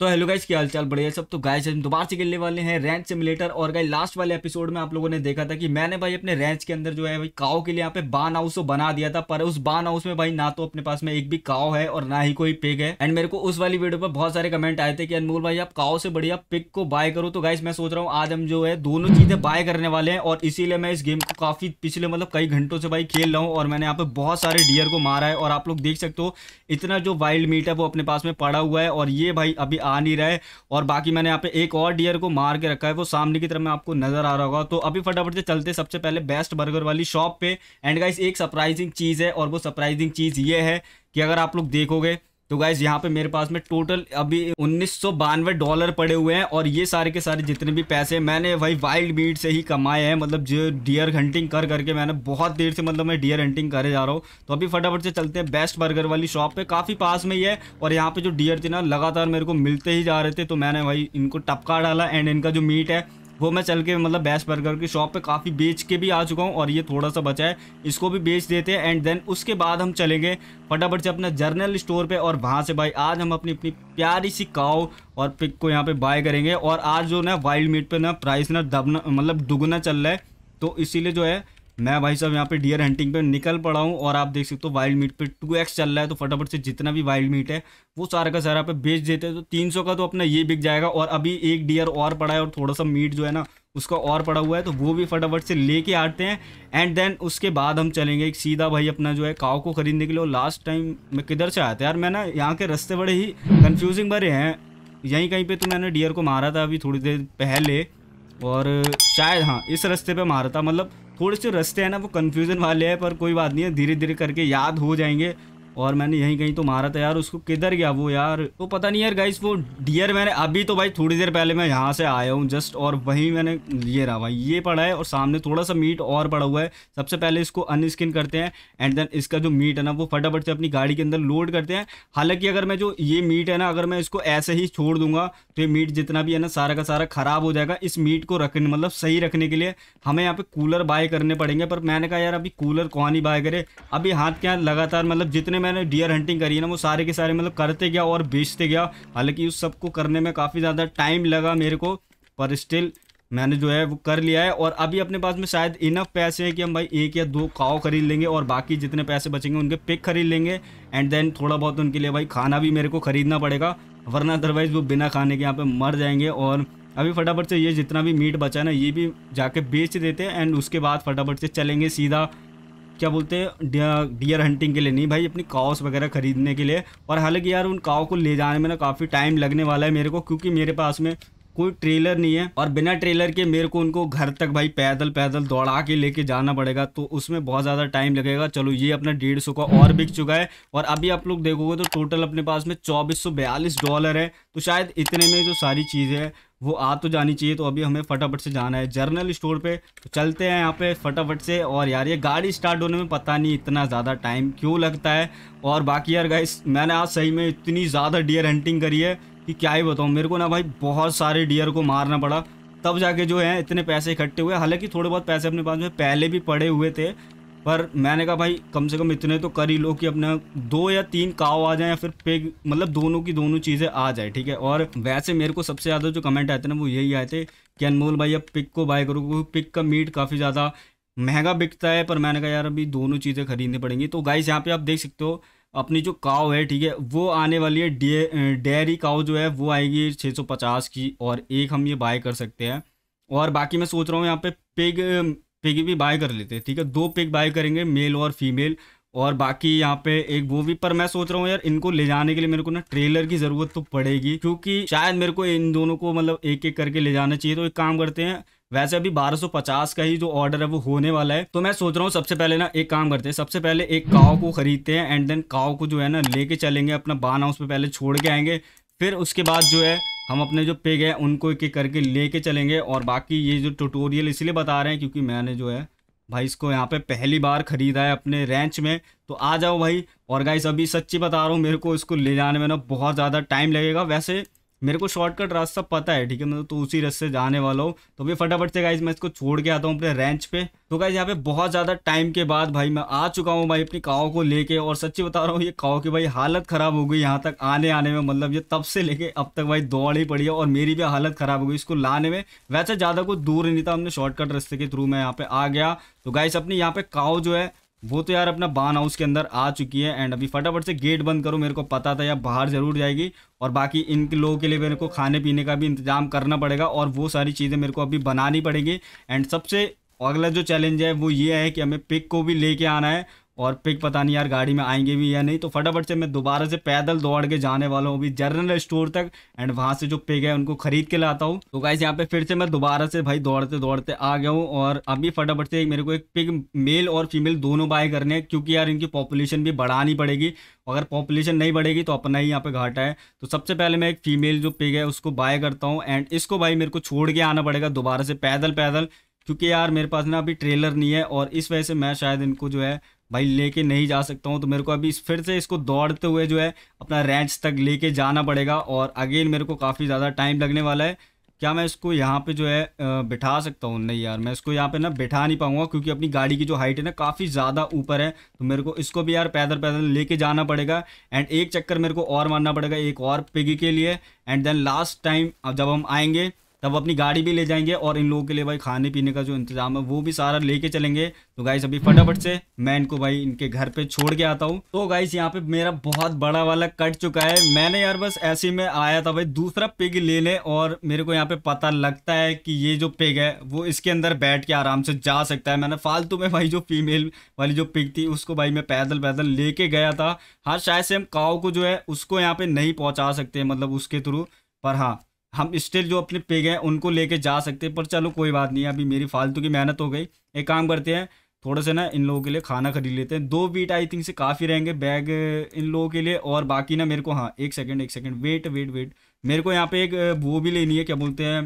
तो hello guys क्या हालचाल बढ़िया सब तो गाइस हम दोबारा से खेलने वाले हैं रैंच सिमुलेटर और गाइस लास्ट वाले एपिसोड में आप लोगों ने देखा था कि मैंने भाई अपने रैंच के अंदर जो है भाई काओ के लिए यहाँ पे बान हाउस तो बना दिया था पर उस बान हाउस में भाई ना तो अपने पास में एक भी काओ है और ना ही कोई पिग है एंड मेरे को उस वाली वीडियो पर बहुत सारे कमेंट आए थे कि अनमोल भाई आप काओ से बढ़िया पिक को बाय करो तो गाइस मैं सोच रहा हूँ आज हम जो है दोनों चीजें बाय करने वाले हैं और इसीलिए मैं इस गेम को काफी पिछले मतलब कई घंटों से भाई खेल रहा हूँ और मैंने यहाँ पे बहुत सारे डियर को मारा है और आप लोग देख सकते हो इतना जो वाइल्ड मीट है वो अपने पास में पड़ा हुआ है और ये भाई अभी आ नहीं रहा है और बाकी मैंने यहाँ पे एक और डियर को मार के रखा है वो सामने की तरफ आपको नजर आ रहा होगा तो अभी फटाफट से चलते सबसे पहले बेस्ट बर्गर वाली शॉप पे एंड गाइस एक सरप्राइजिंग चीज़ है और वो सरप्राइजिंग चीज़ ये है कि अगर आप लोग देखोगे तो गाइज यहाँ पे मेरे पास में टोटल अभी उन्नीस डॉलर पड़े हुए हैं और ये सारे के सारे जितने भी पैसे मैंने भाई वाइल्ड बीट से ही कमाए हैं मतलब जो डियर हंटिंग कर करके मैंने बहुत देर से मतलब मैं डियर हंटिंग करे जा रहा हूँ तो अभी फटाफट से चलते हैं बेस्ट बर्गर वाली शॉप पे काफ़ी पास में ही है और यहाँ पे जो डियर थे ना लगातार मेरे को मिलते ही जा रहे थे तो मैंने भाई इनको टपका डाला एंड इनका जो मीट है वो मैं चल के मतलब बैस बर्गर की शॉप पे काफ़ी बेच के भी आ चुका हूँ और ये थोड़ा सा बचा है इसको भी बेच देते हैं एंड देन उसके बाद हम चलेंगे फटाफट से अपना जर्नल स्टोर पे और वहाँ से भाई आज हम अपनी अपनी प्यारी सी काओ और पिक को यहाँ पे बाय करेंगे और आज जो ना वाइल्ड मीट पर ना प्राइस ना दबना मतलब दुगना चल रहा है तो इसीलिए जो है मैं भाई साहब यहाँ पे डियर हंटिंग पे निकल पड़ा हूँ और आप देख सकते हो वाइल्ड मीट पे टू एक्स चल रहा है तो फटाफट से जितना भी वाइल्ड मीट है वो सारा का सारा पे बेच देते हैं तो तीन सौ का तो अपना ये बिक जाएगा और अभी एक डियर और पड़ा है और थोड़ा सा मीट जो है ना उसका और पड़ा हुआ है तो वो भी फटाफट से लेके आते हैं एंड देन उसके बाद हम चलेंगे एक सीधा भाई अपना जो है काव को खरीदने के लिए और लास्ट टाइम मैं किधर से आया था यार मैं ना यहाँ के रस्ते बड़े ही कन्फ्यूजिंग भरे हैं यहीं कहीं पर तो मैंने डियर को मारा था अभी थोड़ी देर पहले और शायद हाँ इस रस्ते पर मारा था मतलब थोड़े से रस्ते हैं ना वो कन्फ्यूज़न वाले हैं पर कोई बात नहीं है धीरे धीरे करके याद हो जाएंगे और मैंने यहीं कहीं तो मारा था यार उसको किधर गया वो यार तो पता नहीं यार गाइस वो डियर मैंने अभी तो भाई थोड़ी देर पहले मैं यहाँ से आया हूँ जस्ट और वहीं मैंने ये रहा भाई ये पड़ा है और सामने थोड़ा सा मीट और पड़ा हुआ है सबसे पहले इसको अनस्किन करते हैं एंड देन इसका जो मीट है ना वो फटाफट से अपनी गाड़ी के अंदर लोड करते हैं हालांकि अगर मैं जो ये मीट है ना अगर मैं इसको ऐसे ही छोड़ दूंगा तो ये मीट जितना भी है ना सारा का सारा ख़राब हो जाएगा इस मीट को रखने मतलब सही रखने के लिए हमें यहाँ पे कूलर बाय करने पड़ेंगे पर मैंने कहा यार अभी कूलर कौन ही बाय करे अभी हाथ के हाथ लगातार मतलब जितने मैंने डियर हंटिंग करी है ना वो सारे के सारे मतलब करते गया और बेचते गया हालांकि उस सबको करने में काफ़ी ज़्यादा टाइम लगा मेरे को पर स्टिल मैंने जो है वो कर लिया है और अभी अपने पास में शायद इनफ पैसे हैं कि हम भाई एक या दो काव खरीद लेंगे और बाकी जितने पैसे बचेंगे उनके पिक खरीद लेंगे एंड देन थोड़ा बहुत उनके लिए भाई खाना भी मेरे को खरीदना पड़ेगा वरना अदरवाइज़ वो बिना खाने के यहाँ पे मर जाएंगे और अभी फटाफट से ये जितना भी मीट बचा है ना ये भी जाके बेच देते हैं एंड उसके बाद फटाफट से चलेंगे सीधा क्या बोलते हैं डियर हंटिंग के लिए नहीं भाई अपनी काउस वगैरह खरीदने के लिए और हालांकि यार उन काव को ले जाने में ना काफ़ी टाइम लगने वाला है मेरे को क्योंकि मेरे पास में कोई ट्रेलर नहीं है और बिना ट्रेलर के मेरे को उनको घर तक भाई पैदल पैदल दौड़ा के लेके जाना पड़ेगा तो उसमें बहुत ज़्यादा टाइम लगेगा चलो ये अपना डेढ़ सौ का और बिक चुका है और अभी आप लोग देखोगे तो टोटल अपने पास में चौबीस डॉलर है तो शायद इतने में जो सारी चीज़ें हैं वो आ तो जानी चाहिए तो अभी हमें फटाफट से जाना है जर्नल स्टोर पे तो चलते हैं यहाँ पे फटाफट से और यार ये गाड़ी स्टार्ट होने में पता नहीं इतना ज़्यादा टाइम क्यों लगता है और बाकी यार गाइस मैंने आज सही में इतनी ज़्यादा डियर हंटिंग करी है कि क्या ही बताऊँ मेरे को ना भाई बहुत सारे डियर को मारना पड़ा तब जाके जो है इतने पैसे इकट्ठे हुए हालांकि थोड़े बहुत पैसे अपने पास में पहले भी पड़े हुए थे पर मैंने कहा भाई कम से कम इतने तो कर ही लो कि अपना दो या तीन काव आ जाए या फिर पे मतलब दोनों की दोनों चीज़ें आ जाए ठीक है और वैसे मेरे को सबसे ज़्यादा जो कमेंट आए थे ना वो यही आए थे कि अनमोल भाई अब पिक को बाय करो क्योंकि पिक का मीट काफ़ी ज़्यादा महंगा बिकता है पर मैंने कहा यार अभी दोनों चीज़ें खरीदनी पड़ेंगी तो गाइस यहाँ पे आप देख सकते हो अपनी जो काव है ठीक है वो आने वाली है डेयरी काव जो है वो आएगी 650 की और एक हम ये बाय कर सकते हैं और बाकी मैं सोच रहा हूँ यहाँ पे पिग पिग भी बाय कर लेते हैं ठीक है दो पिग बाय करेंगे मेल और फीमेल और बाकी यहाँ पे एक वो भी पर मैं सोच रहा हूँ यार इनको ले जाने के लिए मेरे को ना ट्रेलर की ज़रूरत तो पड़ेगी क्योंकि शायद मेरे को इन दोनों को मतलब एक एक करके ले जाना चाहिए तो एक काम करते हैं वैसे अभी 1250 का ही जो ऑर्डर है वो होने वाला है तो मैं सोच रहा हूँ सबसे पहले ना एक काम करते हैं सबसे पहले एक काव को खरीदते हैं एंड देन काव को जो है ना लेके चलेंगे अपना बान हाउस पे पहले छोड़ के आएंगे फिर उसके बाद जो है हम अपने जो पेग हैं उनको एक एक करके लेके चलेंगे और बाकी ये जो टूटोरियल इसलिए बता रहे हैं क्योंकि मैंने जो है भाई इसको यहाँ पे पहली बार ख़रीदा है अपने रेंच में तो आ जाओ भाई और गाइस अभी सच्ची बता रहा हूँ मेरे को इसको ले जाने में ना बहुत ज़्यादा टाइम लगेगा वैसे मेरे को शॉर्टकट रास्ता पता है ठीक है मैं तो उसी रास्ते जाने वाला हूँ तो भी फटाफट से गाइज मैं इसको छोड़ के आता हूँ अपने रेंच पे तो गाइज यहाँ पे बहुत ज़्यादा टाइम के बाद भाई मैं आ चुका हूँ भाई अपनी काओ को लेके और सच्ची बता रहा हूँ ये काओ की भाई हालत ख़राब हो गई यहाँ तक आने आने में मतलब ये तब से लेके अब तक भाई दौड़ ही पड़ी है और मेरी भी हालत ख़राब हो गई इसको लाने में वैसे ज़्यादा कुछ दूर नहीं था हमने शॉर्टकट रास्ते के थ्रू मैं यहाँ पे आ गया तो गाइस अपनी यहाँ पे काओ जो है वो तो यार अपना बान हाउस के अंदर आ चुकी है एंड अभी फटाफट से गेट बंद करो मेरे को पता था यार बाहर ज़रूर जाएगी और बाकी इन लोगों के लिए मेरे को खाने पीने का भी इंतजाम करना पड़ेगा और वो सारी चीज़ें मेरे को अभी बनानी पड़ेगी एंड सबसे अगला जो चैलेंज है वो ये है कि हमें पिक को भी लेके आना है और पिक पता नहीं यार गाड़ी में आएंगे भी या नहीं तो फटाफट से मैं दोबारा से पैदल दौड़ के जाने वाला हूँ अभी जनरल स्टोर तक एंड वहाँ से जो पिक है उनको खरीद के लाता हूँ तो गाइस यहाँ पे फिर से मैं दोबारा से भाई दौड़ते दौड़ते आ गया हूँ और अभी फटाफट से मेरे को एक पिक मेल और फीमेल दोनों बाय करने हैं क्योंकि यार इनकी पॉपुलेशन भी बढ़ानी पड़ेगी अगर पॉपुलेशन नहीं बढ़ेगी तो अपना ही यहाँ पे घाटा है तो सबसे पहले मैं एक फीमेल जो पिक है उसको बाय करता हूँ एंड इसको भाई मेरे को छोड़ के आना पड़ेगा दोबारा से पैदल पैदल क्योंकि यार मेरे पास ना अभी ट्रेलर नहीं है और इस वजह से मैं शायद इनको जो है भाई लेके नहीं जा सकता हूँ तो मेरे को अभी फिर से इसको दौड़ते हुए जो है अपना रेंच तक लेके जाना पड़ेगा और अगेन मेरे को काफ़ी ज़्यादा टाइम लगने वाला है क्या मैं इसको यहाँ पे जो है बिठा सकता हूँ नहीं यार मैं इसको यहाँ पे ना बिठा नहीं पाऊँगा क्योंकि अपनी गाड़ी की जो हाइट है ना काफ़ी ज़्यादा ऊपर है तो मेरे को इसको भी यार पैदल पैदल लेके जाना पड़ेगा एंड एक चक्कर मेरे को और मारना पड़ेगा एक और पिगी के लिए एंड देन लास्ट टाइम जब हम आएंगे तब अपनी गाड़ी भी ले जाएंगे और इन लोगों के लिए भाई खाने पीने का जो इंतजाम है वो भी सारा लेके चलेंगे तो गाइस अभी फटाफट से मैं इनको भाई इनके घर पे छोड़ के आता हूँ तो गाइस यहाँ पे मेरा बहुत बड़ा वाला कट चुका है मैंने यार बस ऐसे में आया था भाई दूसरा पिग ले लें और मेरे को यहाँ पे पता लगता है कि ये जो पिग है वो इसके अंदर बैठ के आराम से जा सकता है मैंने फालतू में भाई जो फीमेल वाली जो पिग थी उसको भाई मैं पैदल पैदल लेके गया था हाँ शायद से हम काव को जो है उसको यहाँ पे नहीं पहुँचा सकते मतलब उसके थ्रू पर हाँ हम स्टिल जो अपने पिग हैं उनको लेके जा सकते हैं पर चलो कोई बात नहीं है अभी मेरी फालतू की मेहनत हो गई एक काम करते हैं थोड़ा सा ना इन लोगों के लिए खाना खरीद लेते हैं दो बीट आई थिंक से काफ़ी रहेंगे बैग इन लोगों के लिए और बाकी ना मेरे को हाँ एक सेकंड एक सेकंड वेट वेट वेट मेरे को यहाँ पे एक वो भी लेनी है क्या बोलते हैं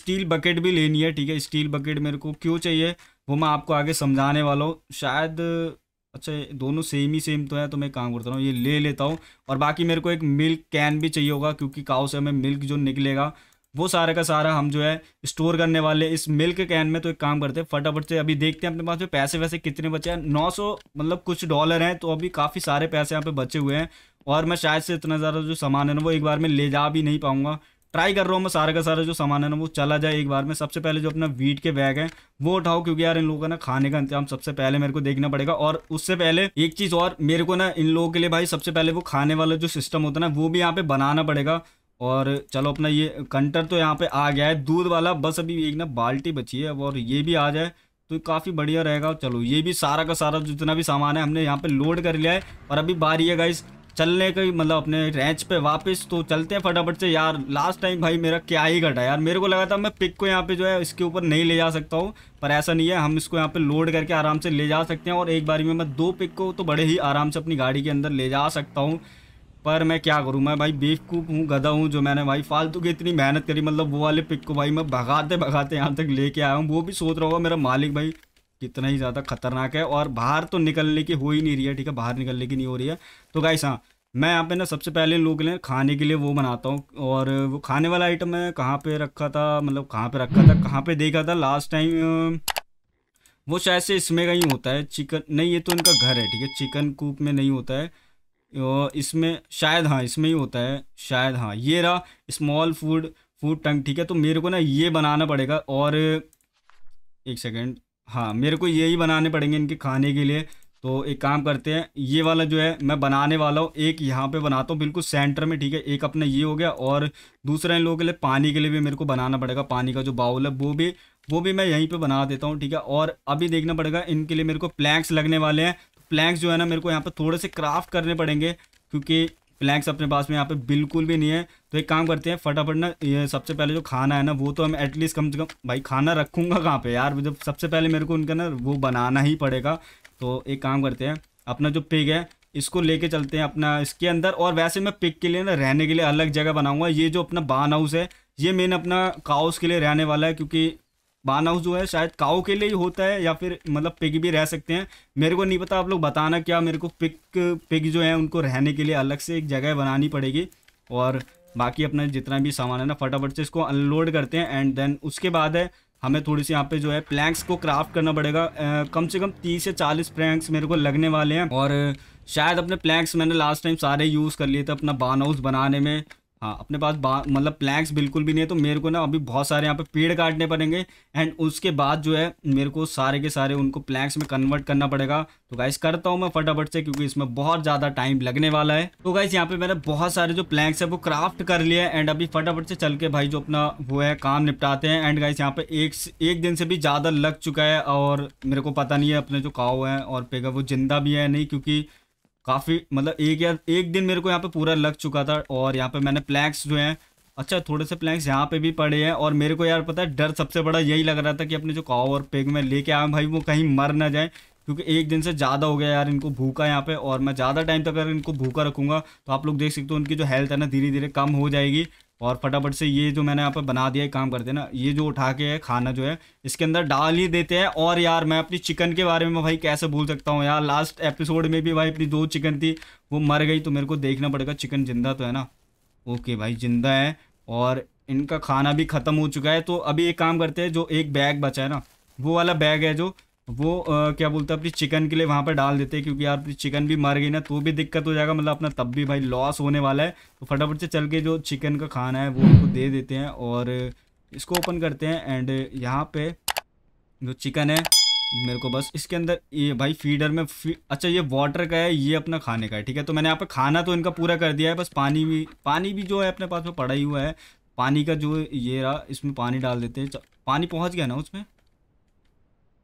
स्टील बकेट भी लेनी है ठीक है स्टील बकेट मेरे को क्यों चाहिए वो मैं आपको आगे समझाने वाला हूँ शायद अच्छा दोनों सेम ही सेम तो है तो मैं काम करता हूँ ये ले लेता हूँ और बाकी मेरे को एक मिल्क कैन भी चाहिए होगा क्योंकि काउ से हमें मिल्क जो निकलेगा वो सारे का सारा हम जो है स्टोर करने वाले इस मिल्क कैन में तो एक काम करते हैं फटाफट से अभी देखते हैं अपने पास में पैसे वैसे कितने बचे हैं नौ सौ मतलब कुछ डॉलर हैं तो अभी काफ़ी सारे पैसे यहाँ पे बचे हुए हैं और मैं शायद से इतना ज़्यादा जो सामान है ना वो एक बार में ले जा भी नहीं पाऊँगा ट्राई कर रहा हूँ मैं सारे का सारा जो सामान है ना वो चला जाए एक बार में सबसे पहले जो अपना वीट के बैग है वो उठाओ क्योंकि यार इन लोगों का ना खाने का इंतजाम सबसे पहले मेरे को देखना पड़ेगा और उससे पहले एक चीज़ और मेरे को ना इन लोगों के लिए भाई सबसे पहले वो खाने वाला जो सिस्टम होता है ना वो भी यहाँ पे बनाना पड़ेगा और चलो अपना ये कंटर तो यहाँ पे आ गया है दूध वाला बस अभी एक ना बाल्टी बची है और ये भी आ जाए तो काफ़ी बढ़िया रहेगा चलो ये भी सारा का सारा जितना भी सामान है हमने यहाँ पे लोड कर लिया है और अभी बारी है गाइस चलने का मतलब अपने रेंच पे वापस तो चलते हैं फटाफट से यार लास्ट टाइम भाई मेरा क्या ही घटा यार मेरे को लगा था मैं पिक को यहाँ पे जो है इसके ऊपर नहीं ले जा सकता हूँ पर ऐसा नहीं है हम इसको यहाँ पे लोड करके आराम से ले जा सकते हैं और एक बारी में मैं दो पिक को तो बड़े ही आराम से अपनी गाड़ी के अंदर ले जा सकता हूँ पर मैं क्या करूँ मैं भाई बेवकूफ़ हूँ गधा हूँ जो मैंने भाई फालतू की इतनी मेहनत करी मतलब वो वाले पिक को भाई मैं भगाते भगाते यहाँ तक लेके आया हूँ वो भी सोच रहा होगा मेरा मालिक भाई कितना ही ज़्यादा खतरनाक है और बाहर तो निकलने की हो ही नहीं रही है ठीक है बाहर निकलने की नहीं हो रही है तो गाइस हाँ मैं यहाँ पे ना सबसे पहले लोग लिए खाने के लिए वो बनाता हूँ और वो खाने वाला आइटम मैं कहाँ पे रखा था मतलब कहाँ पे रखा था कहाँ पे देखा था लास्ट टाइम वो शायद से इसमें कहीं होता है चिकन नहीं ये तो इनका घर है ठीक है चिकन कूप में नहीं होता है और इसमें शायद हाँ इसमें ही होता है शायद हाँ ये रहा स्मॉल फूड फूड टंग ठीक है तो मेरे को ना ये बनाना पड़ेगा और एक सेकेंड हाँ मेरे को यही बनाने पड़ेंगे इनके खाने के लिए तो एक काम करते हैं ये वाला जो है मैं बनाने वाला हूँ एक यहाँ पे बनाता हूँ बिल्कुल सेंटर में ठीक है एक अपना ये हो गया और दूसरा इन लोगों के लिए पानी के लिए भी मेरे को बनाना पड़ेगा पानी का जो बाउल है वो भी वो भी मैं यहीं पे बना देता हूँ ठीक है और अभी देखना पड़ेगा इनके लिए मेरे को प्लैंक्स लगने वाले हैं तो प्लैंक्स जो है ना मेरे को यहाँ पर थोड़े से क्राफ्ट करने पड़ेंगे क्योंकि फ्लैक्स अपने पास में यहाँ पे बिल्कुल भी नहीं है तो एक काम करते हैं फटाफट ना ये सबसे पहले जो खाना है ना वो तो हम एटलीस्ट कम से कम भाई खाना रखूँगा कहाँ पे यार जब सबसे पहले मेरे को उनका ना वो बनाना ही पड़ेगा तो एक काम करते हैं अपना जो पिग है इसको लेके चलते हैं अपना इसके अंदर और वैसे मैं पिक के लिए ना रहने के लिए अलग जगह बनाऊंगा ये जो अपना बान हाउस है ये मेन अपना काउस के लिए रहने वाला है क्योंकि बान हाउस जो है शायद काओ के लिए ही होता है या फिर मतलब पिग भी रह सकते हैं मेरे को नहीं पता आप लोग बताना क्या मेरे को पिग पिग जो है उनको रहने के लिए अलग से एक जगह बनानी पड़ेगी और बाकी अपना जितना भी सामान है ना फटाफट से इसको अनलोड करते हैं एंड देन उसके बाद है हमें थोड़ी सी यहाँ पे जो है प्लैंक्स को क्राफ्ट करना पड़ेगा आ, कम से कम तीस से चालीस प्लैंक्स मेरे को लगने वाले हैं और शायद अपने प्लैंक्स मैंने लास्ट टाइम सारे यूज़ कर लिए थे अपना बान हाउस बनाने में हाँ अपने पास मतलब प्लैंक्स बिल्कुल भी नहीं है तो मेरे को ना अभी बहुत सारे यहाँ पे पेड़ काटने पड़ेंगे एंड उसके बाद जो है मेरे को सारे के सारे उनको प्लैंक्स में कन्वर्ट करना पड़ेगा तो गाइस करता हूँ मैं फटाफट से क्योंकि इसमें बहुत ज़्यादा टाइम लगने वाला है तो गाइस यहाँ पे मैंने बहुत सारे जो प्लैंक्स है वो क्राफ्ट कर लिए एंड अभी फटाफट से चल के भाई जो अपना वो है काम निपटाते हैं एंड गाइस यहाँ पे एक एक दिन से भी ज़्यादा लग चुका है और मेरे को पता नहीं है अपने जो काव है और पेगा वो जिंदा भी है नहीं क्योंकि काफ़ी मतलब एक या एक दिन मेरे को यहाँ पे पूरा लग चुका था और यहाँ पे मैंने प्लैंक्स जो हैं अच्छा थोड़े से प्लैंक्स यहाँ पे भी पड़े हैं और मेरे को यार पता है डर सबसे बड़ा यही लग रहा था कि अपने जो काव और पेग में लेके आए भाई वो कहीं मर ना जाए क्योंकि एक दिन से ज़्यादा हो गया यार इनको भूखा यहाँ पे और मैं ज़्यादा टाइम तक अगर इनको भूखा रखूँगा तो आप लोग देख सकते हो उनकी जो हेल्थ है ना धीरे धीरे कम हो जाएगी और फटाफट से ये जो मैंने यहाँ पर बना दिया है काम करते हैं ना ये जो उठा के है खाना जो है इसके अंदर डाल ही देते हैं और यार मैं अपनी चिकन के बारे में भाई कैसे भूल सकता हूँ यार लास्ट एपिसोड में भी भाई अपनी दो चिकन थी वो मर गई तो मेरे को देखना पड़ेगा चिकन जिंदा तो है ना ओके भाई जिंदा है और इनका खाना भी ख़त्म हो चुका है तो अभी एक काम करते हैं जो एक बैग बचा है ना वो वाला बैग है जो वो आ, क्या बोलता है अपनी चिकन के लिए वहाँ पर डाल देते हैं क्योंकि यार अपनी चिकन भी मर गई ना तो भी दिक्कत हो जाएगा मतलब अपना तब भी भाई लॉस होने वाला है तो फटाफट से चल के जो चिकन का खाना है वो उनको दे देते हैं और इसको ओपन करते हैं एंड यहाँ पे जो चिकन है मेरे को बस इसके अंदर ये भाई फीडर में फी... अच्छा ये वाटर का है ये अपना खाने का है ठीक है तो मैंने यहाँ पर खाना तो इनका पूरा कर दिया है बस पानी भी पानी भी जो है अपने पास में पड़ा ही हुआ है पानी का जो ये रहा इसमें पानी डाल देते हैं पानी पहुँच गया ना उसमें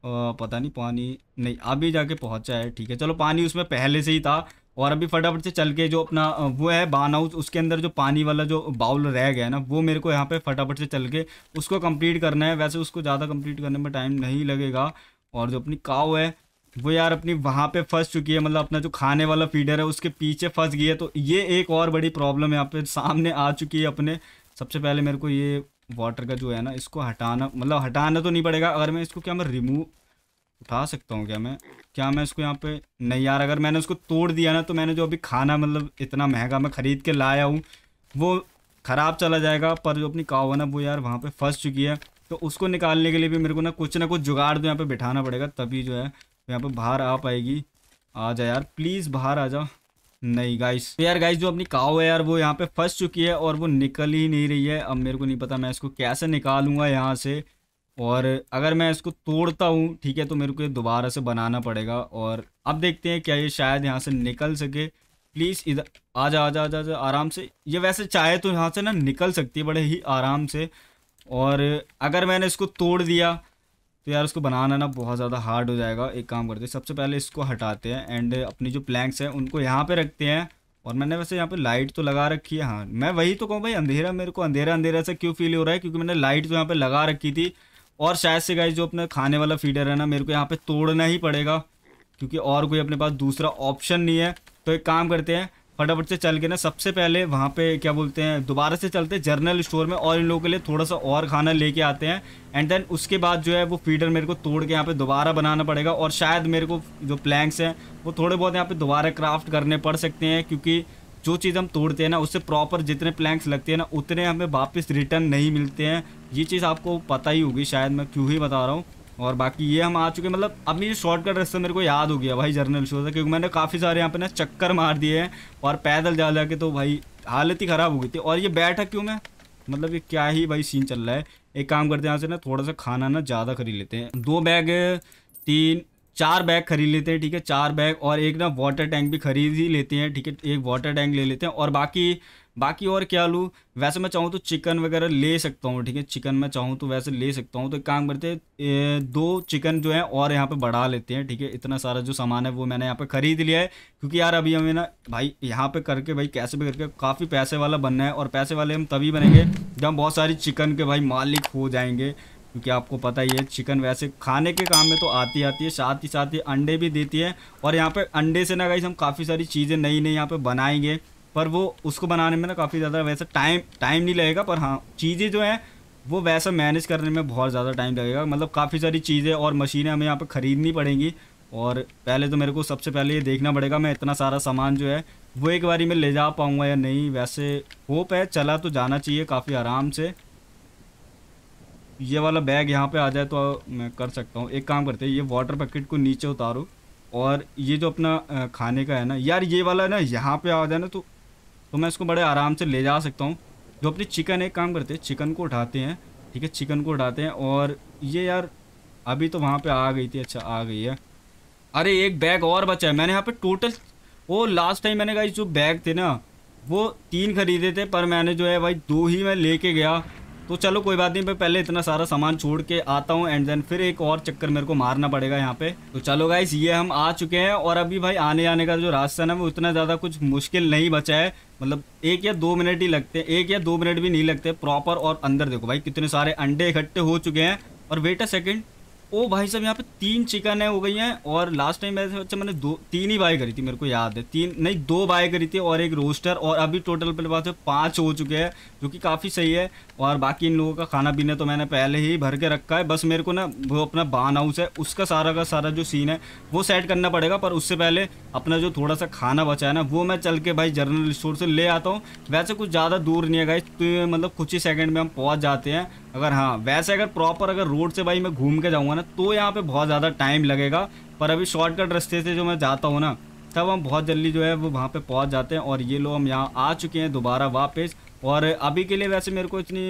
पता नहीं पानी नहीं अभी जाके पहुंचा है ठीक है चलो पानी उसमें पहले से ही था और अभी फटाफट से चल के जो अपना वो है बान हाउस उसके अंदर जो पानी वाला जो बाउल रह गया ना वो मेरे को यहाँ पे फटाफट से चल के उसको कंप्लीट करना है वैसे उसको ज़्यादा कंप्लीट करने में टाइम नहीं लगेगा और जो अपनी काव है वो यार अपनी वहाँ पे फंस चुकी है मतलब अपना जो खाने वाला फीडर है उसके पीछे फंस गई है तो ये एक और बड़ी प्रॉब्लम यहाँ पे सामने आ चुकी है अपने सबसे पहले मेरे को ये वाटर का जो है ना इसको हटाना मतलब हटाना तो नहीं पड़ेगा अगर मैं इसको क्या मैं रिमूव उठा सकता हूँ क्या मैं क्या मैं इसको यहाँ पे नहीं यार अगर मैंने उसको तोड़ दिया ना तो मैंने जो अभी खाना मतलब इतना महंगा मैं ख़रीद के लाया हूँ वो ख़राब चला जाएगा पर जो अपनी काव है ना वो यार वहाँ पर फंस चुकी है तो उसको निकालने के लिए भी मेरे को ना कुछ ना कुछ जुगाड़ तो यहाँ पर बिठाना पड़ेगा तभी जो है यहाँ पर बाहर आ पाएगी आ जा यार प्लीज़ बाहर आ जाओ नहीं गाइस तो यार गाइस जो अपनी काव है यार वो यहाँ पे फंस चुकी है और वो निकल ही नहीं रही है अब मेरे को नहीं पता मैं इसको कैसे निकालूंगा यहाँ से और अगर मैं इसको तोड़ता हूँ ठीक है तो मेरे को ये दोबारा से बनाना पड़ेगा और अब देखते हैं क्या ये शायद यहाँ से निकल सके प्लीज़ इधर आ जा आ जा आ जा आराम से ये वैसे चाहे तो यहाँ से ना निकल सकती है बड़े ही आराम से और अगर मैंने इसको तोड़ दिया तो यार उसको बनाना ना बहुत ज़्यादा हार्ड हो जाएगा एक काम करते हैं सबसे पहले इसको हटाते हैं एंड अपनी जो प्लैंक्स हैं उनको यहाँ पे रखते हैं और मैंने वैसे यहाँ पे लाइट तो लगा रखी है हाँ मैं वही तो कहूँ भाई अंधेरा मेरे को अंधेरा अंधेरा से क्यों फील हो रहा है क्योंकि मैंने लाइट तो यहाँ पर लगा रखी थी और शायद से गाइज जो अपना खाने वाला फीडर है ना मेरे को यहाँ पर तोड़ना ही पड़ेगा क्योंकि और कोई अपने पास दूसरा ऑप्शन नहीं है तो एक काम करते हैं फटाफट से चल के ना सबसे पहले वहाँ पे क्या बोलते हैं दोबारा से चलते हैं जर्नल स्टोर में और इन लोगों के लिए थोड़ा सा और खाना लेके आते हैं एंड देन उसके बाद जो है वो फीडर मेरे को तोड़ के यहाँ पे दोबारा बनाना पड़ेगा और शायद मेरे को जो प्लैंक्स हैं वो थोड़े बहुत यहाँ पे दोबारा क्राफ्ट करने पड़ सकते हैं क्योंकि जो चीज़ हम तोड़ते हैं ना उससे प्रॉपर जितने प्लैंक्स लगते हैं ना उतने हमें वापस रिटर्न नहीं मिलते हैं ये चीज़ आपको पता ही होगी शायद मैं क्यों ही बता रहा हूँ और बाकी ये हम आ चुके मतलब अभी ये शॉर्टकट रास्ता मेरे को याद हो गया भाई जर्नल शो से क्योंकि मैंने काफ़ी सारे यहाँ पे ना चक्कर मार दिए हैं और पैदल जा जाके तो भाई हालत ही ख़राब हो गई थी और ये बैठा क्यों मैं मतलब ये क्या ही भाई सीन चल रहा है एक काम करते हैं यहाँ से ना थोड़ा सा खाना ना ज़्यादा खरीद लेते हैं दो बैग तीन चार बैग खरीद लेते हैं ठीक है चार बैग और एक ना वाटर टैंक भी खरीद ही लेते हैं ठीक है एक वाटर टैंक ले लेते हैं और बाकी बाकी और क्या लूँ वैसे मैं चाहूँ तो चिकन वगैरह ले सकता हूँ ठीक है चिकन मैं चाहूँ तो वैसे ले सकता हूँ तो एक काम करते हैं दो चिकन जो है और यहाँ पर बढ़ा लेते हैं ठीक है इतना सारा जो सामान है वो मैंने यहाँ पर ख़रीद लिया है क्योंकि यार अभी हमें ना भाई यहाँ पर करके भाई कैसे भी करके काफ़ी पैसे वाला बनना है और पैसे वाले हम तभी बनेंगे जब हम बहुत सारी चिकन के भाई मालिक हो जाएंगे क्योंकि आपको पता ही है चिकन वैसे खाने के काम में तो आती आती है साथ ही साथ ही अंडे भी देती है और यहाँ पर अंडे से ना गई हम काफ़ी सारी चीज़ें नई नई यहाँ पर बनाएंगे पर वो उसको बनाने में ना काफ़ी ज़्यादा वैसे टाइम टाइम नहीं लगेगा पर हाँ चीज़ें जो हैं वो वैसा मैनेज करने में बहुत ज़्यादा टाइम लगेगा मतलब काफ़ी सारी चीज़ें और मशीनें हमें यहाँ पर ख़रीदनी पड़ेंगी और पहले तो मेरे को सबसे पहले ये देखना पड़ेगा मैं इतना सारा सामान जो है वो एक बारी में ले जा पाऊँगा या नहीं वैसे होप है चला तो जाना चाहिए काफ़ी आराम से ये वाला बैग यहाँ पे आ जाए तो मैं कर सकता हूँ एक काम करते हैं ये वाटर पैकेट को नीचे उतारो और ये जो अपना खाने का है ना यार ये वाला ना यहाँ पे आ जाए ना तो तो मैं इसको बड़े आराम से ले जा सकता हूँ जो अपनी चिकन एक काम करते हैं चिकन को उठाते हैं ठीक है चिकन को उठाते हैं और ये यार अभी तो वहाँ पे आ गई थी अच्छा आ गई है अरे एक बैग और बचा है मैंने यहाँ पे टोटल वो लास्ट टाइम मैंने कहा जो बैग थे ना वो तीन खरीदे थे पर मैंने जो है भाई दो ही मैं लेके गया तो चलो कोई बात नहीं मैं पहले इतना सारा सामान छोड़ के आता हूँ एंड देन फिर एक और चक्कर मेरे को मारना पड़ेगा यहाँ पे तो चलो गाइस ये हम आ चुके हैं और अभी भाई आने जाने का जो रास्ता है ना वो उतना ज़्यादा कुछ मुश्किल नहीं बचा है मतलब एक या दो मिनट ही लगते हैं एक या दो मिनट भी नहीं लगते प्रॉपर और अंदर देखो भाई कितने सारे अंडे इकट्ठे हो चुके हैं और वेट अ सेकेंड ओ भाई साहब यहाँ पे तीन चिकन है हो गई हैं और लास्ट टाइम मैंने अच्छा मैंने दो तीन ही बाय करी थी मेरे को याद है तीन नहीं दो बाय करी थी और एक रोस्टर और अभी टोटल मेरे पास पाँच हो चुके हैं जो कि काफ़ी सही है और बाकी इन लोगों का खाना पीना तो मैंने पहले ही भर के रखा है बस मेरे को ना वो अपना बान हाउस है उसका सारा का सारा जो सीन है वो सेट करना पड़ेगा पर उससे पहले अपना जो थोड़ा सा खाना बचा है ना वो मैं चल के भाई जर्नल स्टोर से ले आता हूँ वैसे कुछ ज़्यादा दूर नहीं है गाई तो मतलब कुछ ही सेकंड में हम पहुँच जाते हैं अगर हाँ वैसे अगर प्रॉपर अगर रोड से भाई मैं घूम के जाऊँगा ना तो यहाँ पे बहुत ज़्यादा टाइम लगेगा पर अभी शॉर्टकट रास्ते से जो मैं जाता हूँ ना तब हम बहुत जल्दी जो है वो वहाँ पे पहुँच जाते हैं और ये लोग हम यहाँ आ चुके हैं दोबारा वापस और अभी के लिए वैसे मेरे को इतनी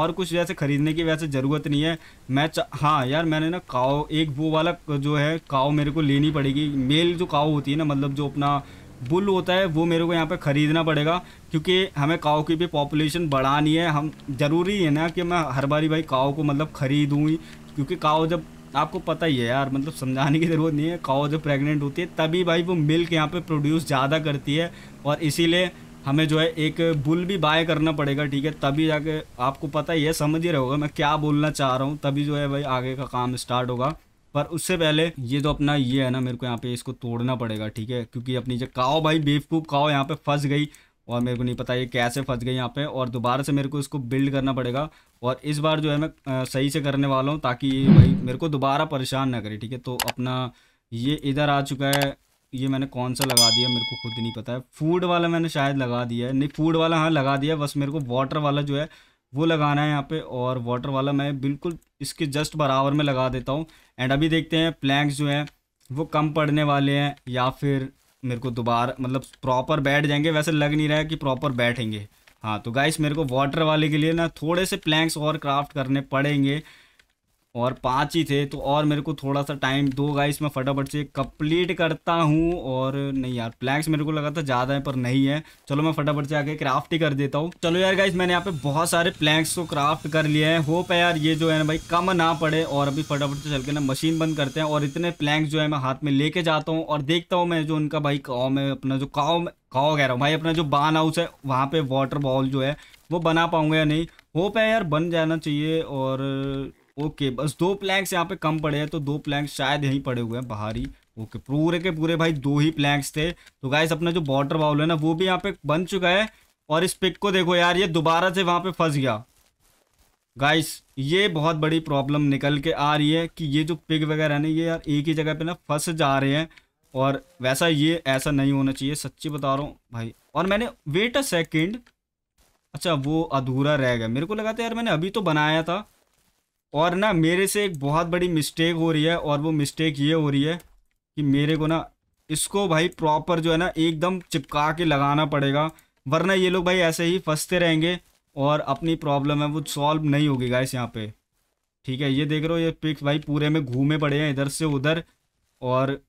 और कुछ जैसे ख़रीदने की वैसे ज़रूरत नहीं है मैं हाँ यार मैंने ना काओ एक वो वाला जो है काव मेरे को लेनी पड़ेगी मेल जो काओ होती है ना मतलब जो अपना बुल होता है वो मेरे को यहाँ पे ख़रीदना पड़ेगा क्योंकि हमें काव की भी पॉपुलेशन बढ़ानी है हम ज़रूरी है ना कि मैं हर बारी भाई काओ को मतलब ख़रीदूँ क्योंकि काव जब आपको पता ही है यार मतलब समझाने की ज़रूरत नहीं है काव जब प्रेग्नेंट होती है तभी भाई वो मिल्क यहाँ पर प्रोड्यूस ज़्यादा करती है और इसीलिए हमें जो है एक बुल भी बाय करना पड़ेगा ठीक है तभी जाके आपको पता ही है समझ ही रहोगे मैं क्या बोलना चाह रहा हूँ तभी जो है भाई आगे का काम स्टार्ट होगा पर उससे पहले ये तो अपना ये है ना मेरे को यहाँ पे इसको तोड़ना पड़ेगा ठीक है क्योंकि अपनी जो काओ भाई बेवकूफ़ काओ यहाँ पे फंस गई और मेरे को नहीं पता ये कैसे फंस गई यहाँ पे और दोबारा से मेरे को इसको बिल्ड करना पड़ेगा और इस बार जो है मैं सही से करने वाला हूँ ताकि ये भाई मेरे को दोबारा परेशान ना करे ठीक है तो अपना ये इधर आ चुका है ये मैंने कौन सा लगा दिया मेरे को खुद नहीं पता है फूड वाला मैंने शायद लगा दिया है नहीं फूड वाला हाँ लगा दिया बस मेरे को वाटर वाला जो है वो लगाना है यहाँ पे और वाटर वाला मैं बिल्कुल इसके जस्ट बराबर में लगा देता हूँ एंड अभी देखते हैं प्लैंक्स जो हैं वो कम पड़ने वाले हैं या फिर मेरे को दोबारा मतलब प्रॉपर बैठ जाएंगे वैसे लग नहीं रहा है कि प्रॉपर बैठेंगे हाँ तो गाइस मेरे को वाटर वाले के लिए ना थोड़े से प्लैंक्स और क्राफ्ट करने पड़ेंगे और पाँच ही थे तो और मेरे को थोड़ा सा टाइम दो गाइस मैं फटाफट से कंप्लीट करता हूँ और नहीं यार प्लैक्स मेरे को लगा था ज़्यादा है पर नहीं है चलो मैं फटाफट से आके क्राफ्ट ही कर देता हूँ चलो यार गाइस मैंने यहाँ पे बहुत सारे प्लैक्स को क्राफ्ट कर लिया है होप है यार ये जो है ना भाई कम ना पड़े और अभी फटाफट से चल के ना मशीन बंद करते हैं और इतने प्लैक्स जो है मैं हाथ में लेके जाता हूँ और देखता हूँ मैं जो उनका भाई काव में अपना जो काव काओ कह रहा हूँ भाई अपना जो बान हाउस है वहाँ पे वाटर बॉल जो है वो बना पाऊंगा या नहीं होप है यार बन जाना चाहिए और ओके बस दो प्लैंक्स यहाँ पे कम पड़े हैं तो दो प्लैंक्स शायद यहीं पड़े हुए हैं बाहर ही ओके पूरे के पूरे भाई दो ही प्लैंक्स थे तो गाइस अपना जो बॉर्डर बाउल है ना वो भी यहाँ पे बन चुका है और इस पिक को देखो यार ये दोबारा से वहाँ पे फंस गया गाइस ये बहुत बड़ी प्रॉब्लम निकल के आ रही है कि ये जो पिक वगैरह ना ये यार एक ही जगह पर ना फंस जा रहे हैं और वैसा ये ऐसा नहीं होना चाहिए सच्ची बता रहा हूँ भाई और मैंने वेट अ सेकेंड अच्छा वो अधूरा रह गया मेरे को लगा था यार मैंने अभी तो बनाया था और ना मेरे से एक बहुत बड़ी मिस्टेक हो रही है और वो मिस्टेक ये हो रही है कि मेरे को ना इसको भाई प्रॉपर जो है ना एकदम चिपका के लगाना पड़ेगा वरना ये लोग भाई ऐसे ही फंसते रहेंगे और अपनी प्रॉब्लम है वो सॉल्व नहीं होगी गाइस यहाँ पे ठीक है ये देख रहे हो ये पिक्स भाई पूरे में घूमे पड़े हैं इधर से उधर और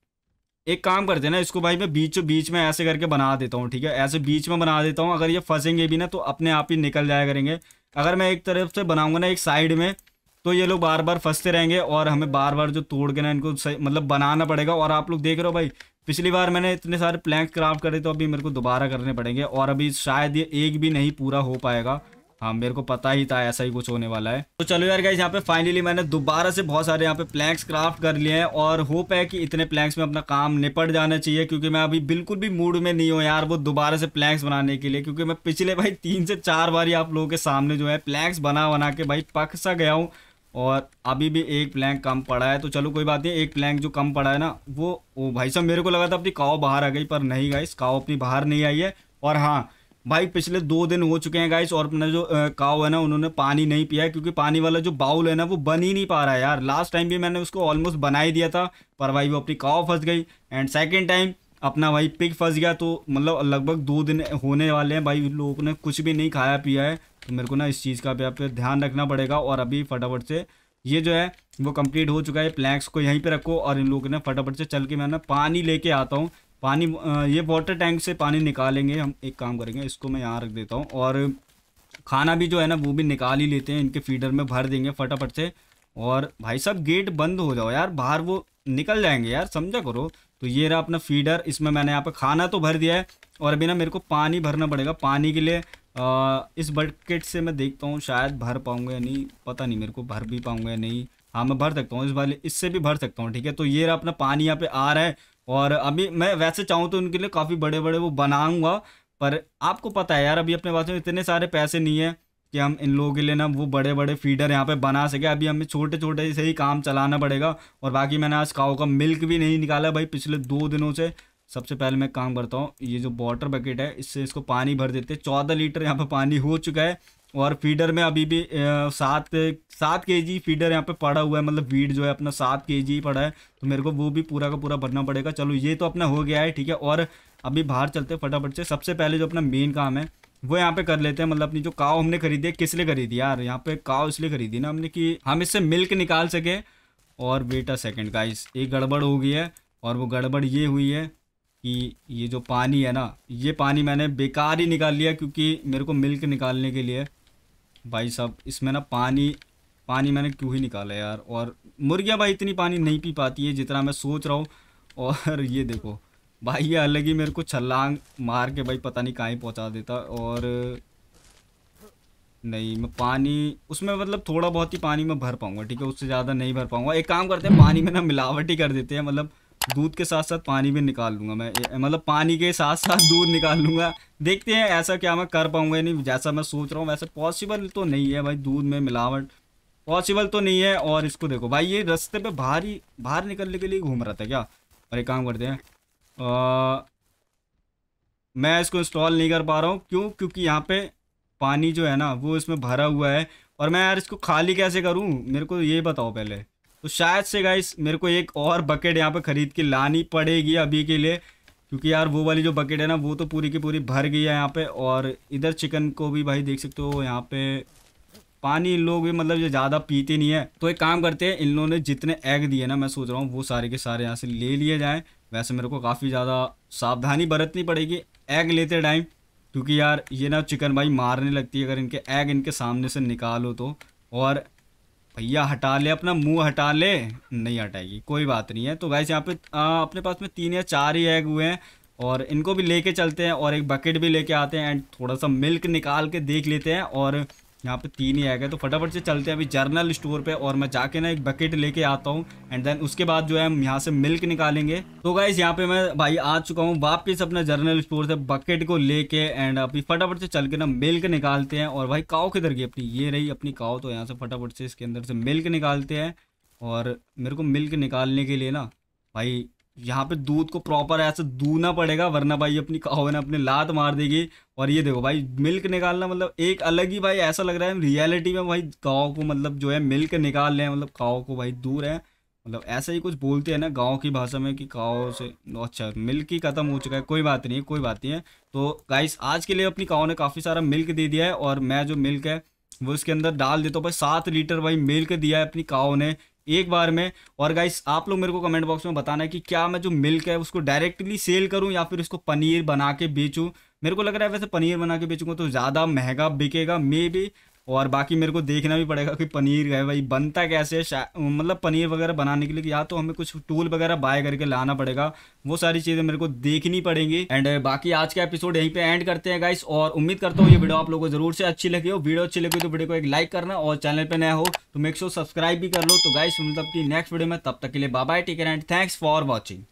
एक काम करते हैं ना इसको भाई मैं बीचों बीच में ऐसे करके बना देता हूँ ठीक है ऐसे बीच में बना देता हूँ अगर ये फंसेंगे भी ना तो अपने आप ही निकल जाया करेंगे अगर मैं एक तरफ से बनाऊँगा ना एक साइड में तो ये लोग बार बार फंसते रहेंगे और हमें बार बार जो तोड़ के ना इनको सही मतलब बनाना पड़ेगा और आप लोग देख रहे हो भाई पिछली बार मैंने इतने सारे प्लैंक क्राफ्ट करे तो अभी मेरे को दोबारा करने पड़ेंगे और अभी शायद ये एक भी नहीं पूरा हो पाएगा हाँ मेरे को पता ही था ऐसा ही कुछ होने वाला है तो चलो यार गाइज यहाँ पे फाइनली मैंने दोबारा से बहुत सारे यहाँ पे प्लैंक्स क्राफ्ट कर लिए हैं और होप है कि इतने प्लैंक्स में अपना काम निपट जाना चाहिए क्योंकि मैं अभी बिल्कुल भी मूड में नहीं हूँ यार वो दोबारा से प्लैंक्स बनाने के लिए क्योंकि मैं पिछले भाई तीन से चार बार आप लोगों के सामने जो है प्लैंक्स बना बना के भाई पक सा गया हूँ और अभी भी एक प्लैंक कम पड़ा है तो चलो कोई बात नहीं एक प्लैंक जो कम पड़ा है ना वो ओ भाई साहब मेरे को लगा था अपनी काओ बाहर आ गई पर नहीं गाइस काओ अपनी बाहर नहीं आई है और हाँ भाई पिछले दो दिन हो चुके हैं गाइस और अपना जो काव है ना उन्होंने पानी नहीं पिया है क्योंकि पानी वाला जो बाउल है ना वो बन ही नहीं पा रहा है यार लास्ट टाइम भी मैंने उसको ऑलमोस्ट बना ही दिया था पर भाई वो अपनी काव फंस गई एंड सेकेंड टाइम अपना भाई पिग फंस गया तो मतलब लगभग दो दिन होने वाले हैं भाई लोगों ने कुछ भी नहीं खाया पिया है तो मेरे को ना इस चीज़ का भी आप ध्यान रखना पड़ेगा और अभी फटाफट से ये जो है वो कंप्लीट हो चुका है प्लैक्स को यहीं पे रखो और इन लोगों ने फटाफट से चल के मैं ना पानी लेके आता हूँ पानी ये वाटर टैंक से पानी निकालेंगे हम एक काम करेंगे इसको मैं यहाँ रख देता हूँ और खाना भी जो है ना वो भी निकाल ही लेते हैं इनके फीडर में भर देंगे फटाफट से और भाई साहब गेट बंद हो जाओ यार बाहर वो निकल जाएंगे यार समझा करो तो ये रहा अपना फीडर इसमें मैंने यहाँ पर खाना तो भर दिया है और अभी ना मेरे को पानी भरना पड़ेगा पानी के लिए आ, इस बकेट से मैं देखता हूँ शायद भर पाऊँगा या नहीं पता नहीं मेरे को भर भी पाऊँगा या नहीं हाँ मैं भर सकता हूँ इस वाले इससे भी भर सकता हूँ ठीक है तो ये रहा अपना पानी यहाँ पे आ रहा है और अभी मैं वैसे चाहूँ तो उनके लिए काफ़ी बड़े बड़े वो बनाऊँगा पर आपको पता है यार अभी अपने पास में इतने सारे पैसे नहीं है कि हम इन लोगों के लिए ना वो बड़े बड़े फीडर यहाँ पे बना सके अभी हमें छोटे छोटे से ही काम चलाना पड़ेगा और बाकी मैंने आज काओ का मिल्क भी नहीं निकाला भाई पिछले दो दिनों से सबसे पहले मैं काम करता हूँ ये जो वाटर बकेट है इससे इसको पानी भर देते हैं चौदह लीटर यहाँ पर पानी हो चुका है और फीडर में अभी भी सात सात के जी फीडर यहाँ पर पड़ा हुआ है मतलब वीड जो है अपना सात के जी पड़ा है तो मेरे को वो भी पूरा का पूरा भरना पड़ेगा चलो ये तो अपना हो गया है ठीक है और अभी बाहर चलते फटाफट से सबसे पहले जो अपना मेन काम है वो यहाँ पे कर लेते हैं मतलब अपनी जो काव हमने खरीदी है किस लिए खरीदी यार यहाँ पे काव इसलिए खरीदी ना हमने कि हम इससे मिल्क निकाल सके और बेटा सेकंड गाइस एक गड़बड़ हो गई है और वो गड़बड़ ये हुई है कि ये जो पानी है ना ये पानी मैंने बेकार ही निकाल लिया क्योंकि मेरे को मिल्क निकालने के लिए भाई साहब इसमें ना पानी पानी मैंने क्यों ही निकाला यार और मुर्गियाँ भाई इतनी पानी नहीं पी पाती है जितना मैं सोच रहा हूँ और ये देखो भाई ये अलग ही मेरे को छलांग मार के भाई पता नहीं कहाँ पहुँचा देता और नहीं मैं पानी उसमें मतलब थोड़ा बहुत ही पानी में भर पाऊंगा ठीक है उससे ज़्यादा नहीं भर पाऊंगा एक काम करते हैं पानी में ना मिलावट ही कर देते हैं मतलब दूध के साथ साथ पानी भी निकाल लूँगा मैं मतलब पानी के साथ साथ दूध निकाल लूँगा देखते हैं ऐसा क्या मैं कर पाऊँगा नहीं जैसा मैं सोच रहा हूँ वैसे पॉसिबल तो नहीं है भाई दूध में मिलावट पॉसिबल तो नहीं है और इसको देखो भाई ये रस्ते पे बाहर ही बाहर निकलने के लिए घूम रहा था क्या और एक काम करते हैं आ, मैं इसको इंस्टॉल नहीं कर पा रहा हूँ क्यों क्योंकि यहाँ पे पानी जो है ना वो इसमें भरा हुआ है और मैं यार इसको खाली कैसे करूँ मेरे को ये बताओ पहले तो शायद से गाइस मेरे को एक और बकेट यहाँ पे ख़रीद के लानी पड़ेगी अभी के लिए क्योंकि यार वो वाली जो बकेट है ना वो तो पूरी की पूरी भर गई है यहाँ पे और इधर चिकन को भी भाई देख सकते हो यहाँ पे पानी इन लोग भी मतलब ये ज़्यादा पीते नहीं है तो एक काम करते हैं इन लोगों ने जितने एग दिए ना मैं सोच रहा हूँ वो सारे के सारे यहाँ से ले लिए जाएँ वैसे मेरे को काफ़ी ज़्यादा सावधानी बरतनी पड़ेगी एग लेते टाइम क्योंकि यार ये ना चिकन भाई मारने लगती है अगर इनके एग इनके सामने से निकालो तो और भैया हटा ले अपना मुंह हटा ले नहीं हटाएगी कोई बात नहीं है तो वैसे यहाँ पे आ, अपने पास में तीन या चार ही एग हुए हैं और इनको भी लेके चलते हैं और एक बकेट भी लेके आते हैं एंड थोड़ा सा मिल्क निकाल के देख लेते हैं और यहाँ पे तीन ही आ गए तो फटाफट से चलते हैं अभी जर्नल स्टोर पे और मैं जाके ना एक बकेट लेके आता हूँ एंड देन उसके बाद जो है हम यहाँ से मिल्क निकालेंगे तो गाइज यहाँ पे मैं भाई आ चुका हूँ वापस अपना जर्नल स्टोर से बकेट को लेके एंड अभी फटाफट से चल के ना मिल्क निकालते हैं और भाई काओ किधर गई अपनी ये रही अपनी काओ तो यहाँ से फटाफट से इसके अंदर से मिल्क निकालते हैं और मेरे को मिल्क निकालने के लिए ना भाई यहाँ पे दूध को प्रॉपर ऐसे दूना पड़ेगा वरना भाई अपनी कहो ने अपनी लात मार देगी और ये देखो भाई मिल्क निकालना मतलब एक अलग ही भाई ऐसा लग रहा है रियलिटी में भाई गाँव को मतलब जो है मिल्क निकाल रहे हैं मतलब काओ को भाई दूर है मतलब ऐसा ही कुछ बोलते हैं ना गाँव की भाषा में कि काओ से अच्छा मिल्क ही ख़त्म हो चुका है कोई बात नहीं कोई बात नहीं है तो गाइस आज के लिए अपनी काओ ने काफ़ी सारा मिल्क दे दिया है और मैं जो मिल्क है वो इसके अंदर डाल देता हूँ भाई सात लीटर भाई मिल्क दिया है अपनी काओ ने एक बार में और गाइस आप लोग मेरे को कमेंट बॉक्स में बताना है कि क्या मैं जो मिल्क है उसको डायरेक्टली सेल करूं या फिर उसको पनीर बना के बेचूं मेरे को लग रहा है वैसे पनीर बना के बेचूंगा तो ज़्यादा महंगा बिकेगा मे बी और बाकी मेरे को देखना भी पड़ेगा कि पनीर है भाई बनता कैसे मतलब पनीर वगैरह बनाने के लिए या तो हमें कुछ टूल वगैरह बाय करके लाना पड़ेगा वो सारी चीज़ें मेरे को देखनी पड़ेंगी एंड uh, बाकी आज का एपिसोड यहीं पे एंड करते हैं गाइस और उम्मीद करता हूँ ये वीडियो आप लोगों को जरूर से अच्छी लगी हो वीडियो अच्छी लगी तो वीडियो को एक लाइक करना और चैनल पर नया हो तो मेक श्योर सब्सक्राइब भी कर लो तो गाइस मतलब कि नेक्स्ट वीडियो में तब तक के लिए bye take and thanks for watching